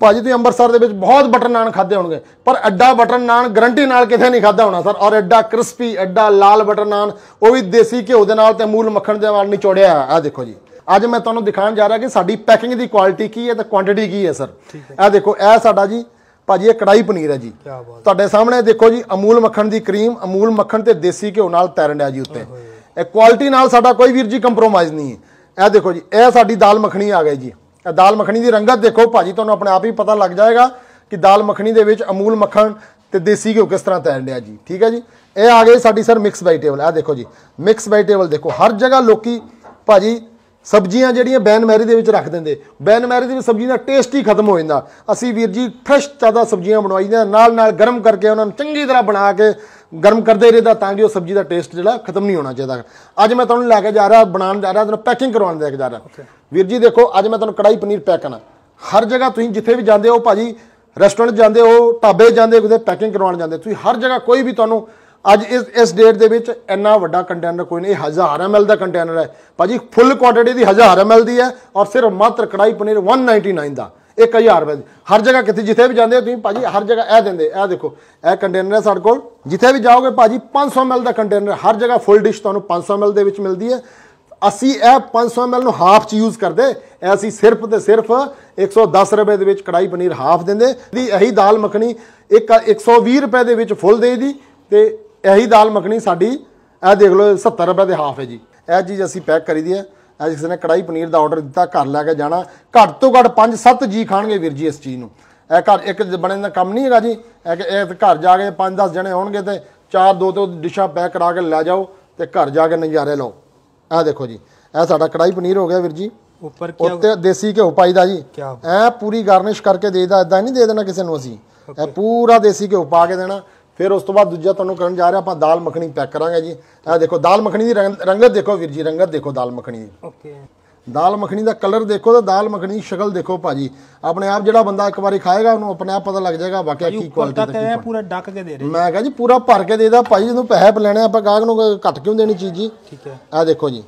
ਭਾਜੀ ਤੁਸੀਂ ਅੰਮ੍ਰਿਤਸਰ ਦੇ ਵਿੱਚ ਬਹੁਤ ਬਟਰ ਨਾਨ ਖਾਦੇ ਹੋਣਗੇ ਪਰ ਐਡਾ ਬਟਰ ਨਾਨ ਗਰੰਟੀ ਨਾਲ ਕਿਥੇ ਨਹੀਂ ਖਾਦਾ ਹੋਣਾ ਸਰ ਔਰ ਐਡਾ ਕ੍ਰਿਸਪੀ ਐਡਾ ਲਾਲ ਬਟਰ ਨਾਨ ਉਹ ਵੀ ਦੇਸੀ ਘਿਓ ਦੇ ਨਾਲ ਤੇ ਮੂਲ ਮੱਖਣ ਦੇ ਨਾਲ ਨਿਚੋੜਿਆ ਆ ਦੇਖੋ ਜੀ ਅੱਜ ਮੈਂ ਤੁਹਾਨੂੰ ਦਿਖਾਉਣ ਜਾ ਰਿਹਾ ਕਿ ਸਾਡੀ ਪੈਕਿੰਗ ਦੀ ਕੁਆਲਿਟੀ ਕੀ ਹੈ ਤੇ ਕੁਆਂਟੀਟੀ ਕੀ ਹੈ ਸਰ ਇਹ ਦੇਖੋ ਇਹ ਸਾਡਾ ਜੀ ਭਾਜੀ ਇਹ ਕੜਾਈ ਪਨੀਰ ਹੈ ਜੀ ਤੁਹਾਡੇ ਸਾਹਮਣੇ ਦੇਖੋ ਜੀ ਅਮੂਲ ਮੱਖਣ ਦੀ ਕਰੀਮ ਅਮੂਲ ਮੱਖਣ ਤੇ ਦੇਸੀ ਘਿਓ ਨਾਲ ਤੈਰਨ ਆ ਜੀ ਉੱਤੇ ਇਹ ਕੁਆਲਿਟੀ ਨਾਲ ਸਾਡਾ ਕੋਈ ਵੀਰ ਜੀ ਕੰਪਰੋਮਾਈਜ਼ ਨਹੀਂ ਹੈ ਇਹ ਦੇਖੋ ਜੀ ਇਹ ਸਾਡੀ ਦਾਲ ਮੱਖਣੀ ਆ ਗਈ ਜੀ ਦਾਲ ਮੱਖਣੀ ਦੀ ਰੰਗਤ ਦੇਖੋ ਭਾਜੀ ਤੁਹਾਨੂੰ ਆਪਣੇ ਆਪ ਹੀ ਪਤਾ ਲੱਗ ਜਾਏਗਾ ਕਿ ਦਾਲ ਮੱਖਣੀ ਦੇ ਵਿੱਚ ਅਮੂਲ ਮੱਖਣ ਤੇ ਦੇਸੀ ਘਿਓ ਕਿਸ ਤਰ੍ਹਾਂ ਤੈਰਨ ਡਿਆ ਜੀ ਠੀਕ ਹੈ ਜੀ ਇਹ ਆ ਗਈ ਸਾਡੀ ਸਰ ਮਿਕਸ ਵੈਜੀਟੇਬਲ ਆ ਦੇਖੋ ਜੀ ਮਿਕਸ ਵੈਜੀਟੇਬਲ ਦੇਖੋ ਹਰ ਜਗ੍ਹਾ ਲੋਕੀ ਭਾਜੀ ਸਬਜ਼ੀਆਂ ਜਿਹੜੀਆਂ ਬੈਨ ਮੈਰੀ ਦੇ ਵਿੱਚ ਰੱਖ ਦਿੰਦੇ ਬੈਨ ਮੈਰੀ ਦੇ ਵਿੱਚ ਸਬਜ਼ੀ ਦਾ ਟੇਸਟ ਹੀ ਖਤਮ ਹੋ ਜਾਂਦਾ ਅਸੀਂ ਵੀਰ ਜੀ ਫਰੈਸ਼ ਤਾਜ਼ਾ ਸਬਜ਼ੀਆਂ ਬਣਵਾਈਆਂ ਨਾਲ ਨਾਲ ਗਰਮ ਕਰਕੇ ਉਹਨਾਂ ਨੂੰ ਚੰਗੀ ਤਰ੍ਹਾਂ ਬਣਾ ਕੇ ਗਰਮ ਕਰਦੇ ਰਹਿਦਾ ਤਾਂ ਕਿ ਉਹ ਸਬਜ਼ੀ ਦਾ ਟੇਸਟ ਜਿਹੜਾ ਖਤਮ ਨਹੀਂ ਹੋਣਾ ਚਾਹੀਦਾ ਅੱਜ ਮੈਂ ਤੁਹਾਨੂੰ ਲੈ ਕੇ ਜਾ ਰਿਹਾ ਬਣਾਉਣ ਜਾ ਰਿਹਾ ਤੁਹਾਨੂੰ ਪੈਕਿੰਗ ਕਰਵਾਉਣ ਲੈ ਕੇ ਜਾ ਰਿਹਾ ਵੀਰ ਜੀ ਦੇਖੋ ਅੱਜ ਮੈਂ ਤੁਹਾਨੂੰ ਕੜਾਈ ਪਨੀਰ ਪੈਕ ਕਰਨਾ ਹਰ ਜਗ੍ਹਾ ਤੁਸੀਂ ਜਿੱਥੇ ਵੀ ਜਾਂਦੇ ਹੋ ਭਾਜੀ ਰੈਸਟੋਰੈਂਟ ਜਾਂਦੇ ਹੋ ਟਾਬੇ ਜਾਂਦੇ ਕਿਤੇ ਪੈਕਿੰਗ ਕਰਵਾਉਣ ਜਾਂਦੇ ਤੁਸੀਂ ਹਰ ਜਗ੍ਹਾ ਕੋਈ ਵੀ ਤੁਹਾਨੂੰ ਅੱਜ ਇਸ ਇਸ ਡੇਟ ਦੇ ਵਿੱਚ ਇੰਨਾ ਵੱਡਾ ਕੰਟੇਨਰ ਕੋਈ ਨਹੀਂ ਹਜ਼ਾਰ ਐਮਐਲ ਦਾ ਕੰਟੇਨਰ ਹੈ ਭਾਜੀ ਫੁੱਲ ਕੁਆਂਟੀਟੀ ਦੀ ਹਜ਼ਾਰ ਐਮਐਲ ਦੀ ਹੈ ਔਰ ਸਿਰਫ ਮਾਤਰ ਕੜਾਈ ਪਨੀਰ 199 ਦਾ 1000 ਰੁਪਏ ਹਰ ਜਗ੍ਹਾ ਕਿਤੇ ਜਿੱਥੇ ਵੀ ਜਾਂਦੇ ਹੋ ਤੁਸੀਂ ਭਾਜੀ ਹਰ ਜਗ੍ਹਾ ਇਹ ਦਿੰਦੇ ਇਹ ਦੇਖੋ ਇਹ ਕੰਟੇਨਰ ਹੈ ਸਾਡੇ ਕੋਲ ਜਿੱਥੇ ਵੀ ਜਾਓਗੇ ਭਾਜੀ 500 ਐਮਐਲ ਦਾ ਕੰਟੇਨਰ ਹਰ ਜਗ੍ਹਾ ਫੁੱਲ ਡਿਸ਼ ਤੁਹਾਨੂੰ 500 ਐਮਐਲ ਦੇ ਵਿੱਚ ਮਿਲਦੀ ਹੈ ਅਸੀਂ ਇਹ 500 ਐਮਐਲ ਨੂੰ ਹਾਫ ਚ ਯੂਜ਼ ਕਰਦੇ ਐ ਅਸੀਂ ਸਿਰਫ ਤੇ ਸਿਰਫ 110 ਰੁਪਏ ਦੇ ਵਿੱਚ ਕੜਾਈ ਪਨੀਰ ਹਾਫ ਦਿੰਦੇ ਦੀ ਇਹੀ ਦਾਲ ਮੱਖਣੀ ਇੱਕ 120 ਰੁਪਏ ਦੇ ਵਿੱਚ ਫੁੱਲ ਦੇ ਦੀ ਤੇ ਇਹੀ ਦਾਲ ਮੱਖਣੀ ਸਾਡੀ ਇਹ ਦੇਖ ਲਓ 70 ਰੁਪਏ ਦੇ ਹਾਫ ਹੈ ਜੀ ਇਹ ਚੀਜ਼ ਅਸੀਂ ਪੈਕ ਕਰੀ ਦੀ ਹੈ ਅੱਜ ਕਿਸੇ ਨੇ ਕੜਾਈ ਪਨੀਰ ਦਾ ਆਰਡਰ ਦਿੱਤਾ ਘਰ ਲੈ ਕੇ ਜਾਣਾ ਘੱਟ ਤੋਂ ਘੱਟ 5-7 ਜੀ ਖਾਣਗੇ ਵੀਰ ਜੀ ਇਸ ਚੀਜ਼ ਨੂੰ ਇਹ ਘਰ ਇੱਕ ਬਣੇ ਦਾ ਕੰਮ ਨਹੀਂ ਹੈਗਾ ਜੀ ਇਹ ਘਰ ਜਾ ਕੇ 5-10 ਜਣੇ ਹੋਣਗੇ ਤੇ ਚਾਰ ਦੋ ਤੋਂ ਡਿਸ਼ਾਂ ਪੈਕ ਕਰਾ ਕੇ ਲੈ ਜਾਓ ਤੇ ਘਰ ਜਾ ਕੇ ਨਜ਼ਾਰੇ ਲਓ ਇਹ ਦੇਖੋ ਜੀ ਇਹ ਸਾਡਾ ਕੜਾਈ ਪਨੀਰ ਹੋ ਗਿਆ ਵੀਰ ਜੀ ਉੱਪਰ ਕੀ ਉੱਤੇ ਦੇਸੀ ਘਿਓ ਪਾਈਦਾ ਜੀ ਐ ਪੂਰੀ ਗਾਰਨਿਸ਼ ਕਰਕੇ ਦੇ ਦੇਦਾ ਇਦਾਂ ਨਹੀਂ ਦੇ ਦੇਣਾ ਕਿਸੇ ਨੂੰ ਅਸੀਂ ਇਹ ਪੂਰਾ ਦੇਸੀ ਘਿਓ ਪਾ ਕੇ ਦੇਣਾ ਫਿਰ ਉਸ ਤੋਂ ਬਾਅਦ ਦੂਜਾ ਤੁਹਾਨੂੰ ਕਰਨ ਜਾ ਰਿਹਾ ਆਪਾਂ ਦਾਲ ਮੱਖਣੀ ਪੈਕ ਕਰਾਂਗੇ ਜੀ ਇਹ ਦੇਖੋ ਦਾਲ ਮੱਖਣੀ ਦੀ ਰੰਗਤ ਦੇਖੋ ਵੀਰ ਜੀ ਰੰਗਤ ਦੇਖੋ ਦਾਲ ਮੱਖਣੀ ਦੀ ਓਕੇ ਦਾਲ ਮੱਖਣੀ ਦਾ ਕਲਰ ਦੇਖੋ ਤੇ ਦਾਲ ਮੱਖਣੀ ਦੀ ਸ਼ਕਲ ਦੇਖੋ ਭਾਜੀ ਆਪਣੇ ਆਪ ਜਿਹੜਾ ਬੰਦਾ ਇੱਕ ਵਾਰੀ ਖਾਏਗਾ ਉਹਨੂੰ ਆਪਣੇ ਆਪ ਪਤਾ ਲੱਗ ਜਾਏਗਾ ਵਾਕਿਆ ਕੀ ਕੁਆਲਿਟੀ ਦਾ ਹੈ ਪੂਰਾ ਡੱਕ ਕੇ ਦੇ ਰਹੇ ਮੈਂ ਕਹਾਂ ਜੀ ਪੂਰਾ ਭਰ ਕੇ ਦੇਦਾ ਭਾਈ ਜਦੋਂ ਪੈਸੇ ਲੈਣੇ ਆਪਾਂ ਗਾਹਕ ਨੂੰ ਘੱਟ ਕਿਉਂ ਦੇਣੀ ਚੀਜ਼ ਜੀ ਠੀਕ ਹੈ ਆ ਦੇਖੋ ਜੀ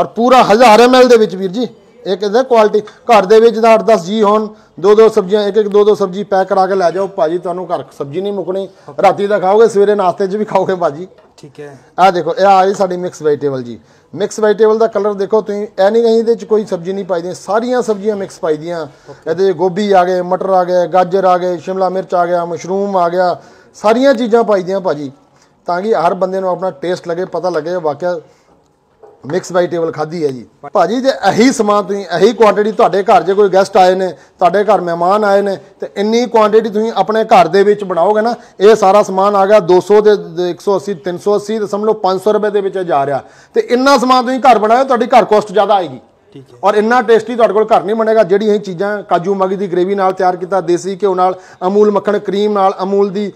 ਔਰ ਪੂਰਾ 1000 ml ਦੇ ਵਿੱਚ ਵੀਰ ਜੀ ਇਹ ਇਹਦਾ ਕੁਆਲਿਟੀ ਘਰ ਦੇ ਵਿੱਚ ਦਾ 8-10 ਜੀ ਹੋਣ ਦੋ ਦੋ ਸਬਜ਼ੀਆਂ ਇੱਕ ਇੱਕ ਦੋ ਦੋ ਸਬਜ਼ੀ ਪੈਕ ਕਰਾ ਕੇ ਲੈ ਜਾਓ ਭਾਜੀ ਤੁਹਾਨੂੰ ਘਰ ਸਬਜ਼ੀ ਨਹੀਂ ਮੁਕਣੀ ਰਾਤੀ ਦਾ ਖਾਓਗੇ ਸਵੇਰੇ ਨਾਸ਼ਤੇ 'ਚ ਵੀ ਖਾਓਗੇ ਭਾਜੀ ਠੀਕ ਹੈ ਆ ਦੇਖੋ ਇਹ ਆ ਜੀ ਸਾਡੀ ਮਿਕਸ ਵੈਜੀਟੇਬਲ ਜੀ ਮਿਕਸ ਵੈਜੀਟੇਬਲ ਦਾ ਕਲਰ ਦੇਖੋ ਤੁਸੀਂ ਐ ਨਹੀਂ ਗਈ ਇਹਦੇ 'ਚ ਕੋਈ ਸਬਜ਼ੀ ਨਹੀਂ ਪਾਈ ਦੀ ਸਾਰੀਆਂ ਸਬਜ਼ੀਆਂ ਮਿਕਸ ਪਾਈ ਦੀਆਂ ਇਹਦੇ ਗੋਭੀ ਆ ਗਏ ਮਟਰ ਆ ਗਏ ਗਾਜਰ ਆ ਗਏ ਸ਼ਿਮਲਾ ਮਿਰਚ ਆ ਗਿਆ ਮਸ਼ਰੂਮ ਆ ਗਿਆ ਸਾਰੀਆਂ ਚੀਜ਼ਾਂ ਪਾਈ ਦੀਆਂ ਭਾਜੀ ਤਾਂ ਕਿ ਹਰ ਬੰਦੇ ਨੂੰ ਆਪਣਾ ਟੇਸਟ ਲੱਗੇ ਪਤਾ ਲੱਗੇ ਵਾਕਿਆ ਮਿਕਸ ਵੈਜੀਟੇਬਲ ਖਾਦੀ ਹੈ ਜੀ ਭਾਜੀ ਜੇ ਇਹੀ ਸਮਾਨ ਤੁਸੀਂ ਇਹੀ ਕੁਆਂਟੀਟੀ ਤੁਹਾਡੇ ਘਰ ਜੇ ਕੋਈ ਗੈਸਟ ਆਏ ਨੇ ਤੁਹਾਡੇ ਘਰ ਮਹਿਮਾਨ ਆਏ ਨੇ ਤੇ ਇੰਨੀ ਕੁਆਂਟੀਟੀ ਤੁਸੀਂ ਆਪਣੇ ਘਰ ਦੇ ਵਿੱਚ ਬਣਾਓਗੇ ਨਾ ਇਹ ਸਾਰਾ ਸਮਾਨ ਆ ਗਿਆ 200 ਦੇ 180 380 ਤੇ ਸਮਝ ਲਓ 500 ਰੁਪਏ ਦੇ ਵਿੱਚ ਜਾ ਰਿਹਾ ਤੇ ਇੰਨਾ ਸਮਾਨ ਤੁਸੀਂ ਘਰ ਬਣਾਓ ਤੁਹਾਡੀ ਘਰ ਕੋਸਟ ਜ਼ਿਆਦਾ ਆਏਗੀ ਠੀਕ ਹੈ ਔਰ ਇੰਨਾ ਟੇਸਟੀ ਤੁਹਾਡੇ ਕੋਲ ਘਰ ਨਹੀਂ ਬਣੇਗਾ ਜਿਹੜੀ ਇਹ ਚੀਜ਼ਾਂ ਕਾਜੂ ਮਗੀ ਦੀ ਗ੍ਰੇਵੀ ਨਾਲ ਤਿਆਰ ਕੀਤਾ ਦੇਸੀ ਘਿਓ ਨਾਲ ਅਮੂਲ ਮੱਖਣ ਕਰੀਮ ਨਾਲ ਅਮੂਲ ਦੀ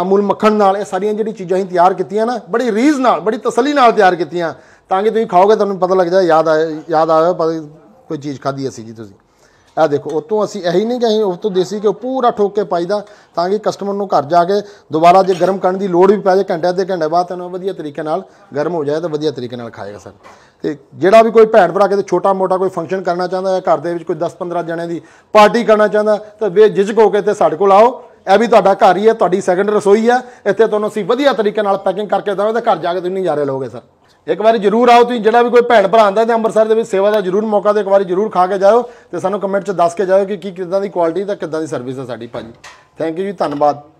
ਅਮੂਲ ਮੱਖਣ ਨਾਲ ਇਹ ਸਾਰੀਆਂ ਜਿਹੜੀ ਚੀਜ਼ਾਂ ਹੀ ਤਿਆਰ ਕੀਤੀਆਂ ਨਾ ਬੜੀ ਰੀਜ਼ ਨਾਲ ਬੜੀ ਤਸੱਲੀ ਨਾਲ ਤਿਆਰ ਕੀਤੀਆਂ ਤਾਂ ਕਿ ਤੁਸੀਂ ਖਾਓਗੇ ਤੁਹਾਨੂੰ ਪਤਾ ਲੱਗ ਜਾਏ ਯਾਦ ਆਏ ਯਾਦ ਆਇਆ ਕੋਈ ਚੀਜ਼ ਖਾਧੀ ਅਸੀਂ ਜੀ ਤੁਸੀਂ ਆ ਦੇਖੋ ਉਤੋਂ ਅਸੀਂ ਇਹੀ ਨਹੀਂ ਕਹੀ ਉਹ ਤੋਂ ਦੇਸੀ ਘਿਓ ਪੂਰਾ ਠੋਕ ਕੇ ਪਾਈਦਾ ਤਾਂ ਕਿ ਕਸਟਮਰ ਨੂੰ ਘਰ ਜਾ ਕੇ ਦੁਬਾਰਾ ਜੇ ਗਰਮ ਕਰਨ ਦੀ ਲੋੜ ਵੀ ਪੈ ਜਾਏ ਘੰਟੇ ਅੱਧੇ ਘੰਟੇ ਬਾਅਦ ਤਾਂ ਉਹ ਵਧੀਆ ਤਰੀਕੇ ਨਾਲ ਗਰਮ ਹੋ ਜਾਏ ਤਾਂ ਵਧੀਆ ਤਰੀਕੇ ਨਾਲ ਖਾਏਗਾ ਸਰ ਤੇ ਜਿਹੜਾ ਵੀ ਕੋਈ ਭੈਣ ਭਰਾ ਕਿਤੇ ਛੋਟਾ ਮੋਟਾ ਕੋਈ ਫੰਕਸ਼ਨ ਕਰਨਾ ਚਾਹੁੰਦਾ ਹੈ ਘਰ ਦੇ ਵਿੱਚ ਕੋਈ 10-15 ਜਣਿਆਂ ਦੀ ਪਾਰਟੀ ਕਰਨਾ ਚਾਹੁੰਦਾ ਤਾਂ ਜਿਜਕ ਹੋ ਕੇ ਤੇ ਸਾਡੇ ਕੋਲ ਆਓ ਇਹ ਵੀ ਤੁਹਾਡਾ ਘਰ ਹੀ ਹੈ ਤੁਹਾਡੀ ਸੈਕੰਡ ਰਸੋਈ ਹੈ ਇੱਥੇ ਤੁਹਾਨੂੰ ਅਸੀਂ ਵਧੀਆ ਤਰੀਕੇ ਨਾਲ ਪੈਕਿੰਗ ਕਰਕੇ ਦਵਾਂਗੇ ਤੇ ਘਰ ਜਾ ਕੇ ਤੁਸੀਂ ਨਜ਼ਾਰੇ ਲਓਗੇ ਸਰ ਇੱਕ ਵਾਰੀ ਜਰੂਰ ਆਓ ਤੁਸੀਂ ਜਿਹੜਾ ਵੀ ਕੋਈ ਭੈਣ ਭਰਾ ਆਂਦਾ ਤੇ ਅੰਮ੍ਰਿਤਸਰ ਦੇ ਵਿੱਚ ਸੇਵਾ ਦਾ ਜਰੂਰ ਮੌਕਾ ਤੇ ਇੱਕ ਵਾਰੀ ਜਰੂਰ ਖਾ ਕੇ ਜਾਓ ਤੇ ਸਾਨੂੰ ਕਮੈਂਟ 'ਚ ਦੱਸ ਕੇ ਜਾਓ ਕਿ ਕੀ ਕਿਦਾਂ ਦੀ ਕੁਆਲਿਟੀ ਤੇ ਕਿਦਾਂ ਦੀ ਸਰਵਿਸ ਹੈ ਸਾਡੀ ਭਾਜੀ ਥੈਂਕ ਯੂ ਜੀ ਧੰਨਵਾਦ